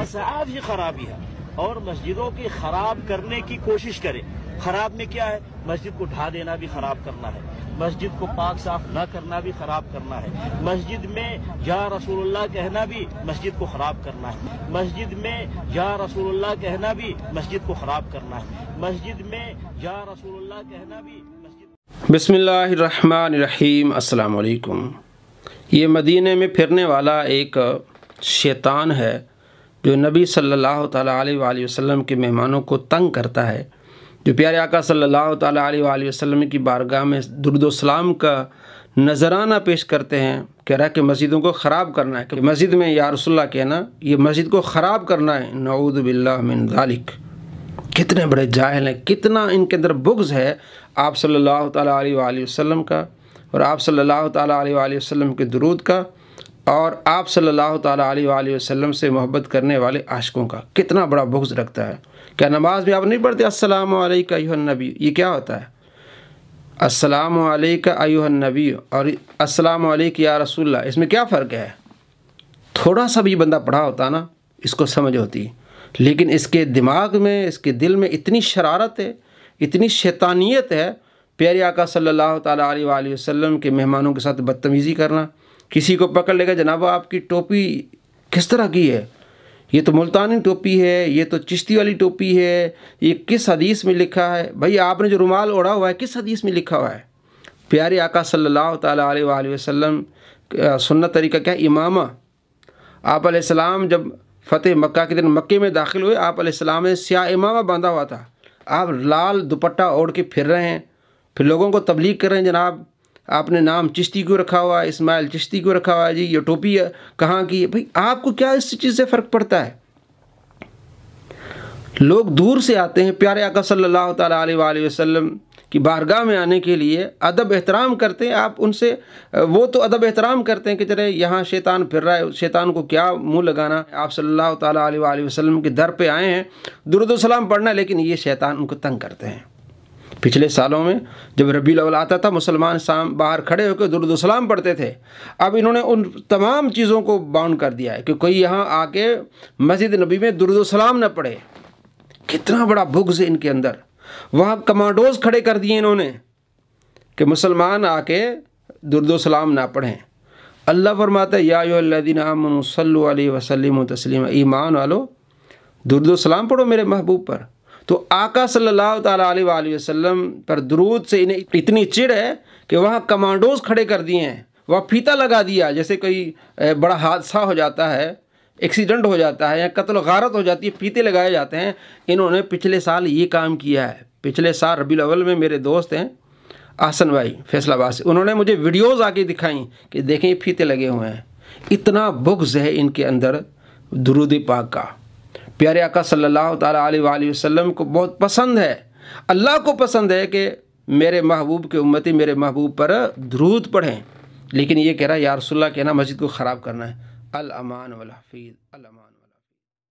मसाद ही है और मस्जिदों की खराब करने की कोशिश करें खराब में क्या है मस्जिद को ढा देना भी खराब करना है मस्जिद को पाक साफ न करना भी खराब करना है मस्जिद में या रसूलुल्लाह कहना भी मस्जिद को खराब करना है मस्जिद में या रसूलुल्लाह कहना भी मस्जिद को खराब करना है मस्जिद में या रसूलुल्लाह कहना भी बिस्मिल्लाम असलकुम ये मदीने में फिरने वाला एक शैतान है जो नबी सल्लल्लाहु सल्ला वसल्लम के मेहमानों को तंग करता है जो प्यारे आका सल्लल्लाहु सल्ला वसल्लम की बारगाह में दुरुदोसलाम का नजराना पेश करते हैं कह रहा है कि मस्जिदों को ख़राब करना है कि मस्जिद में या रसुल्ला कहना ये मस्जिद को ख़राब करना है नऊद मिन कितने बड़े जाहल हैं कितना इनके अंदर बुग्ज़ है आप सल्ला अलैहि वसल्लम का और आप सल्ला अलैहि वसम के दरूद का और आप सल्लल्लाहु अलैहि वसल्लम से मोहब्बत करने वाले आशकों का कितना बड़ा बुग्ज़ रखता है क्या नमाज भी आप नहीं पढ़ते अस्सलाम वालेकुम नबी ये क्या होता है अस्सलाम वालेकुम नबी और अस्सलाम वालेकुम या रसूलल्लाह इसमें क्या फ़र्क है थोड़ा सा भी बंदा पढ़ा होता ना इसको समझ होती लेकिन इसके दिमाग में इसके दिल में इतनी शरारत है इतनी शैतानियत है प्यारे आका सल्लल्लाहु अलैहि वसल्लम के मेहमानों के साथ बदतमीज़ी करना किसी को पकड़ लेगा जनाब आपकी टोपी किस तरह की है ये तो मुल्तानी टोपी है ये तो चिश्ती वाली टोपी है ये किस हदीस में लिखा है भाई आपने जो रुमाल ओढ़ा हुआ है किस हदीस में लिखा हुआ है प्यारे आका सल्लल्लाहु अलैहि वसल्लम सुन्नत तरीका क्या है इमामा आप सलाम जब फ़तेह मक्का के दिन मक्के में दाखिल हुए आप सलाम ने स्या इमामा बांधा हुआ था आप लाल दुपट्टा ओढ़ के फिर रहे हैं फिर लोगों को तबलीग कर रहे हैं जनाब आपने नाम चिश्ती को रखा हुआ है इस्माइल चिश्ती को रखा हुआ है जी ये टोपी कहाँ की है भाई आपको क्या इस चीज़ से फ़र्क पड़ता है लोग दूर से आते हैं प्यारे आका सल्लल्लाहु अलैहि वसल्लम की बारगाह में आने के लिए अदब एहतराम करते हैं आप उनसे वो तो अदब एहतराम करते हैं कि चले यहाँ शैतान फिर रहा है शैतान को क्या मुंह लगाना आप सल्लल्लाहु अलैहि वसल्लम के दर पे आए हैं दुरुद सलाम पढ़ना लेकिन ये शैतान उनको तंग करते हैं पिछले सालों में जब रबी अवल आता था मुसलमान शाम बाहर खड़े होकर दुरुदसलाम पढ़ते थे अब इन्होंने उन तमाम चीज़ों को बाउंड कर दिया है कि कोई यहाँ आके मस्जिद नबी में दुरुदसलाम न पढ़े कितना बड़ा बुग्ज है इनके अंदर वहाँ कमांडोज खड़े कर दिए इन्होंने कि मुसलमान आके दुरुदसलाम ना पढ़ें अल्लाह फरमाता यादीन वसलम तस्लिम ईमान वालो दुरुदसलाम पढ़ो मेरे महबूब पर तो आका सल्लल्लाहु अलैहि वसल्लम पर दरूद से इन्हें इतनी चिड़ है कि वहाँ कमांडोज खड़े कर दिए हैं वह फीता लगा दिया जैसे कोई बड़ा हादसा हो जाता है एक्सीडेंट हो जाता है या कत्ल गारत हो जाती है फीते लगाए जाते हैं इन्होंने पिछले साल ये काम किया है पिछले साल रबी अव्वल में मेरे दोस्त हैं आसन भाई फैसलाबाद से उन्होंने मुझे वीडियोज़ आके दिखाई कि देखें फीते लगे हुए हैं इतना बुग्ज़ है इनके अंदर दरूद पाक का प्यारे आका सल्लल्लाहु अलैहि वसल्लम को बहुत पसंद है अल्लाह को पसंद है कि मेरे महबूब के उम्मती मेरे महबूब पर द्रूद पढ़ें लेकिन ये कह रहा है यारसोल्ला कहना मस्जिद को ख़राब करना है अल अमान वल हफीज़ अल अमान